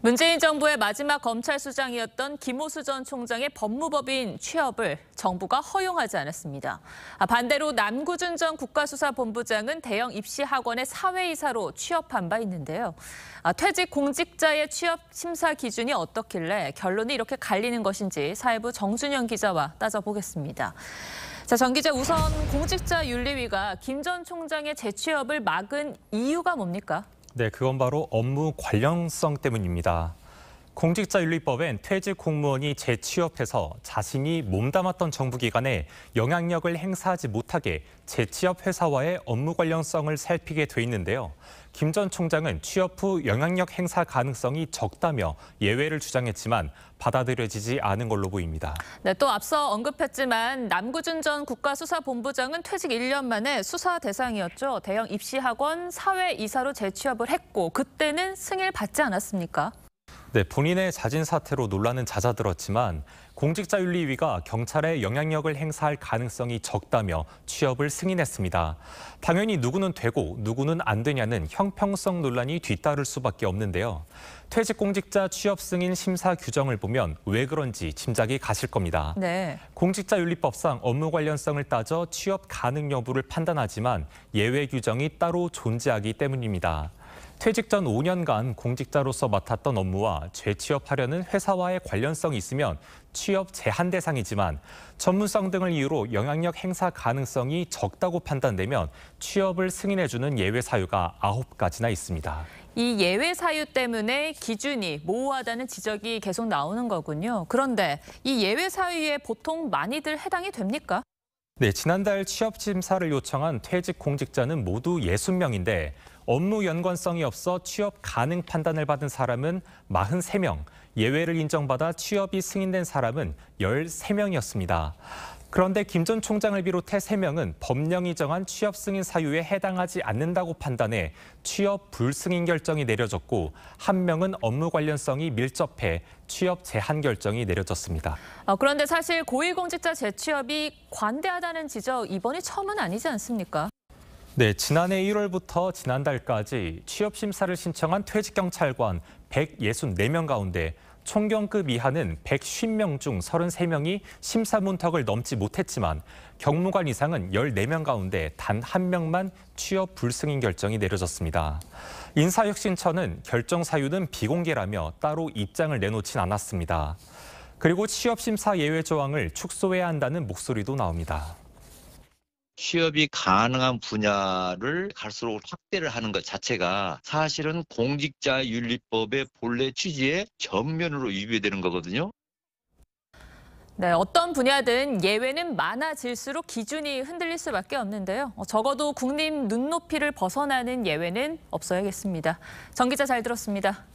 문재인 정부의 마지막 검찰수장이었던 김호수 전 총장의 법무법인 취업을 정부가 허용하지 않았습니다. 아, 반대로 남구준 전 국가수사본부장은 대형 입시학원의 사회이사로 취업한 바 있는데요. 아, 퇴직 공직자의 취업 심사 기준이 어떻길래 결론이 이렇게 갈리는 것인지 사회부 정준영 기자와 따져보겠습니다. 자, 정 기자 우선 공직자윤리위가 김 전 총장의 재취업을 막은 이유가 뭡니까? 네, 그건 바로 업무 관련성 때문입니다. 공직자윤리법엔 퇴직 공무원이 재취업해서 자신이 몸담았던 정부기관에 영향력을 행사하지 못하게 재취업 회사와의 업무 관련성을 살피게 돼 있는데요. 김 전 총장은 취업 후 영향력 행사 가능성이 적다며 예외를 주장했지만 받아들여지지 않은 걸로 보입니다. 네, 또 앞서 언급했지만 남구준 전 국가수사본부장은 퇴직 1년 만에 수사 대상이었죠. 대형 입시학원 사회이사로 재취업을 했고 그때는 승인 받지 않았습니까? 네, 본인의 자진 사퇴로 논란은 잦아들었지만 공직자윤리위가 경찰에 영향력을 행사할 가능성이 적다며 취업을 승인했습니다. 당연히 누구는 되고 누구는 안 되냐는 형평성 논란이 뒤따를 수밖에 없는데요. 퇴직공직자 취업 승인 심사 규정을 보면 왜 그런지 짐작이 가실 겁니다. 네. 공직자윤리법상 업무 관련성을 따져 취업 가능 여부를 판단하지만 예외 규정이 따로 존재하기 때문입니다. 퇴직 전 5년간 공직자로서 맡았던 업무와 재취업하려는 회사와의 관련성이 있으면 취업 제한 대상이지만 전문성 등을 이유로 영향력 행사 가능성이 적다고 판단되면 취업을 승인해주는 예외 사유가 9가지나 있습니다. 이 예외 사유 때문에 기준이 모호하다는 지적이 계속 나오는 거군요. 그런데 이 예외 사유에 보통 많이들 해당이 됩니까? 네, 지난달 취업 심사를 요청한 퇴직 공직자는 모두 60명인데 업무 연관성이 없어 취업 가능 판단을 받은 사람은 43명, 예외를 인정받아 취업이 승인된 사람은 13명이었습니다. 그런데 김 전 총장을 비롯해 3명은 법령이 정한 취업 승인 사유에 해당하지 않는다고 판단해 취업 불승인 결정이 내려졌고 한 명은 업무 관련성이 밀접해 취업 제한 결정이 내려졌습니다. 아, 그런데 사실 고위공직자 재취업이 관대하다는 지적 이번이 처음은 아니지 않습니까? 네, 지난해 1월부터 지난달까지 취업 심사를 신청한 퇴직 경찰관 164명 가운데 총경급 이하는 1 1 0명중 33명이 심사문턱을 넘지 못했지만 경무관 이상은 14명 가운데 단 한 명만 취업 불승인 결정이 내려졌습니다. 인사혁신처는 결정 사유는 비공개라며 따로 입장을 내놓진 않았습니다. 그리고 취업심사 예외 조항을 축소해야 한다는 목소리도 나옵니다. 취업이 가능한 분야를 갈수록 확대를 하는 것 자체가 사실은 공직자 윤리법의 본래 취지에 전면으로 위배되는 거거든요. 네, 어떤 분야든 예외는 많아질수록 기준이 흔들릴 수밖에 없는데요. 어, 적어도 국립 눈높이를 벗어나는 예외는 없어야겠습니다. 정 기자 잘 들었습니다.